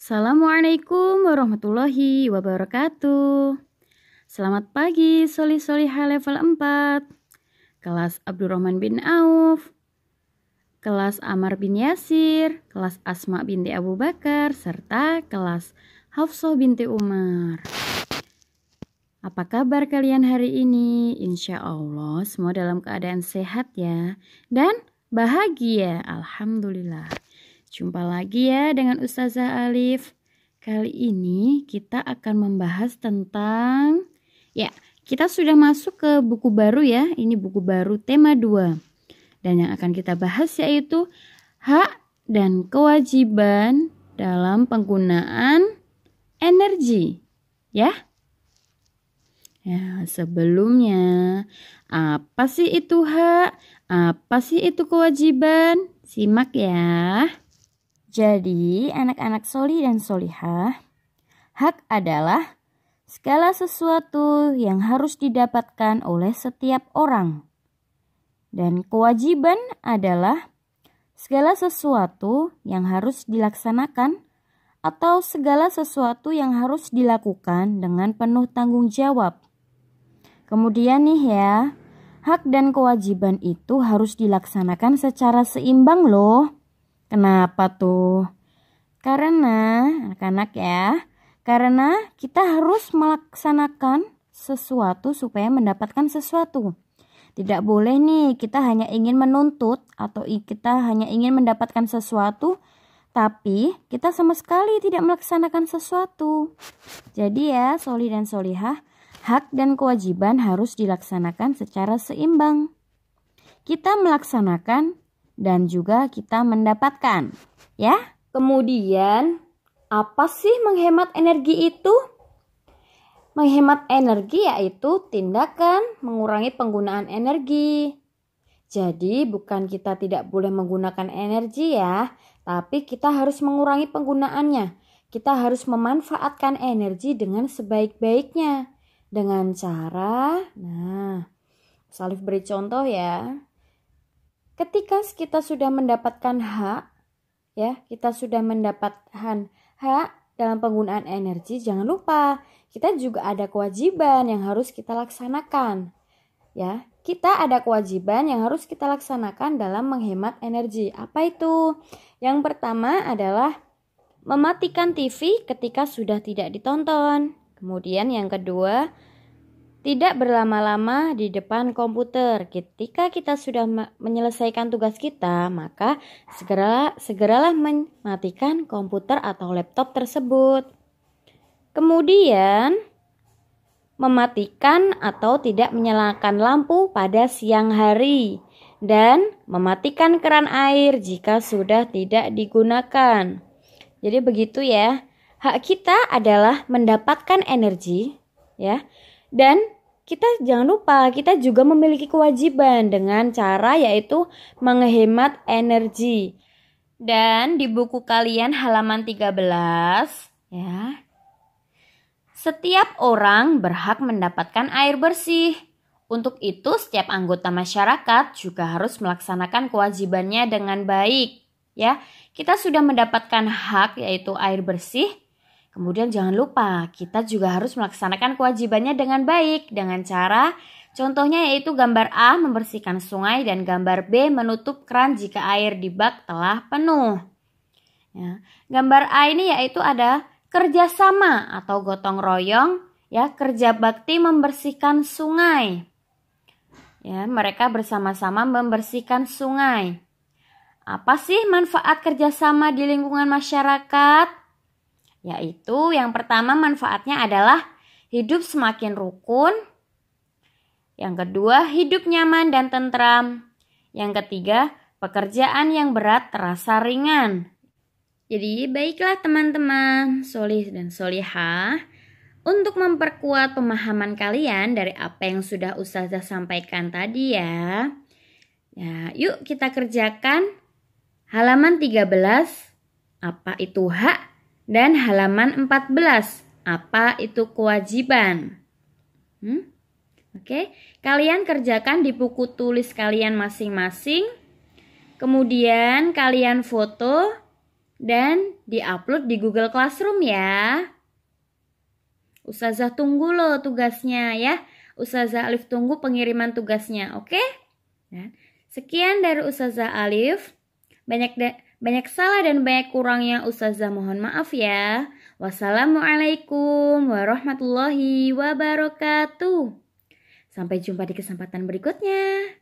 Assalamualaikum warahmatullahi wabarakatuh. Selamat pagi solih-solihah level 4. Kelas Abdurrahman bin Auf, kelas Amar bin Yasir, kelas Asma binti Abu Bakar, serta kelas Hafsah binti Umar. Apa kabar kalian hari ini? Insya Allah semua dalam keadaan sehat ya Dan bahagia Alhamdulillah Jumpa lagi ya dengan Ustazah Alif Kali ini kita akan membahas tentang Ya kita sudah masuk ke buku baru ya Ini buku baru tema 2 Dan yang akan kita bahas yaitu Hak dan kewajiban dalam penggunaan energi ya Ya, sebelumnya, apa sih itu hak? Apa sih itu kewajiban? Simak ya. Jadi, anak-anak soli dan solihah, hak adalah segala sesuatu yang harus didapatkan oleh setiap orang. Dan kewajiban adalah segala sesuatu yang harus dilaksanakan atau segala sesuatu yang harus dilakukan dengan penuh tanggung jawab. Kemudian nih ya, hak dan kewajiban itu harus dilaksanakan secara seimbang loh. Kenapa tuh? Karena anak-anak ya, karena kita harus melaksanakan sesuatu supaya mendapatkan sesuatu. Tidak boleh nih kita hanya ingin menuntut atau kita hanya ingin mendapatkan sesuatu tapi kita sama sekali tidak melaksanakan sesuatu. Jadi ya, soli dan solihah, Hak dan kewajiban harus dilaksanakan secara seimbang. Kita melaksanakan dan juga kita mendapatkan, ya. Kemudian, apa sih menghemat energi itu? Menghemat energi yaitu tindakan mengurangi penggunaan energi. Jadi, bukan kita tidak boleh menggunakan energi, ya, tapi kita harus mengurangi penggunaannya. Kita harus memanfaatkan energi dengan sebaik-baiknya dengan cara nah Salif beri contoh ya ketika kita sudah mendapatkan hak ya kita sudah mendapatkan hak dalam penggunaan energi jangan lupa kita juga ada kewajiban yang harus kita laksanakan ya kita ada kewajiban yang harus kita laksanakan dalam menghemat energi apa itu yang pertama adalah mematikan TV ketika sudah tidak ditonton Kemudian yang kedua, tidak berlama-lama di depan komputer. Ketika kita sudah menyelesaikan tugas kita, maka segeralah segeralah mematikan komputer atau laptop tersebut. Kemudian mematikan atau tidak menyalakan lampu pada siang hari dan mematikan keran air jika sudah tidak digunakan. Jadi begitu ya hak kita adalah mendapatkan energi ya dan kita jangan lupa kita juga memiliki kewajiban dengan cara yaitu menghemat energi. Dan di buku kalian halaman 13 ya. Setiap orang berhak mendapatkan air bersih. Untuk itu setiap anggota masyarakat juga harus melaksanakan kewajibannya dengan baik ya. Kita sudah mendapatkan hak yaitu air bersih Kemudian jangan lupa, kita juga harus melaksanakan kewajibannya dengan baik dengan cara contohnya yaitu gambar A membersihkan sungai dan gambar B menutup keran jika air di bak telah penuh. Ya. Gambar A ini yaitu ada kerjasama atau gotong royong, ya kerja bakti membersihkan sungai. Ya, mereka bersama-sama membersihkan sungai. Apa sih manfaat kerjasama di lingkungan masyarakat? Yaitu yang pertama manfaatnya adalah hidup semakin rukun. Yang kedua, hidup nyaman dan tentram. Yang ketiga, pekerjaan yang berat terasa ringan. Jadi baiklah teman-teman, solih dan solihah, untuk memperkuat pemahaman kalian dari apa yang sudah Ustazah sampaikan tadi ya. Ya, yuk kita kerjakan halaman 13. Apa itu hak dan halaman 14, apa itu kewajiban? Hmm? Oke, kalian kerjakan di buku tulis kalian masing-masing. Kemudian kalian foto dan diupload di Google Classroom ya. Ustazah tunggu loh tugasnya ya. Ustazah Alif tunggu pengiriman tugasnya, oke? Sekian dari Ustazah Alif. Banyak deh. Banyak salah dan banyak kurangnya Ustazah mohon maaf ya. Wassalamualaikum warahmatullahi wabarakatuh. Sampai jumpa di kesempatan berikutnya.